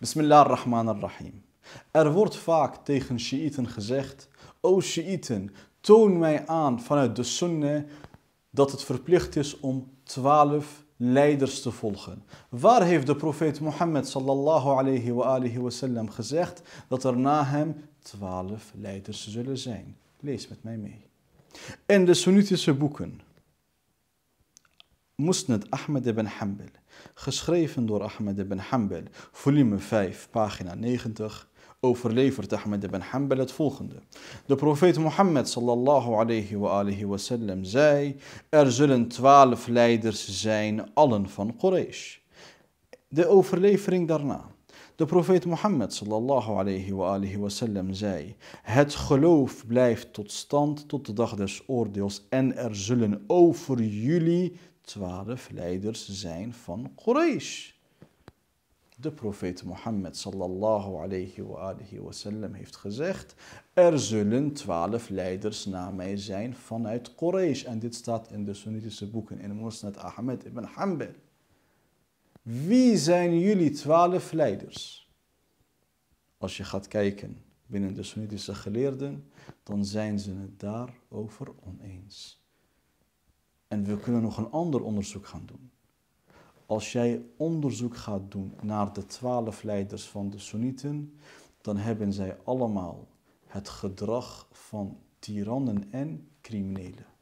Bismillah ar-Rahman ar-Rahim. Er wordt vaak tegen Shiiten gezegd: O Shiiten, toon mij aan vanuit de Sunne dat het verplicht is om twaalf leiders te volgen. Waar heeft de profeet Mohammed sallallahu alayhi wa alihi sallam gezegd dat er na hem twaalf leiders zullen zijn? Lees met mij mee. In de Sunnitische boeken Musnad Ahmed ibn Hanbal, geschreven door Ahmed ibn Hanbal, volume 5, pagina 90, overlevert Ahmed ibn Hanbal het volgende. De profeet Mohammed sallallahu alayhi wa alihi wasallam zei, er zullen twaalf leiders zijn, allen van Quraysh. De overlevering daarna. De profeet Mohammed sallallahu alayhi wa alihi sallam) zei: Het geloof blijft tot stand tot de dag des oordeels en er zullen over jullie twaalf leiders zijn van Quraysh. De profeet Mohammed sallallahu alayhi wa alihi sallam) heeft gezegd: Er zullen twaalf leiders na mij zijn vanuit Quraysh. En dit staat in de Sunnitische boeken in Musnad Ahmed ibn Hanbal. Wie zijn jullie twaalf leiders? Als je gaat kijken binnen de Sunnitische geleerden, dan zijn ze het daarover oneens. En we kunnen nog een ander onderzoek gaan doen. Als jij onderzoek gaat doen naar de twaalf leiders van de sunnieten, dan hebben zij allemaal het gedrag van tirannen en criminelen.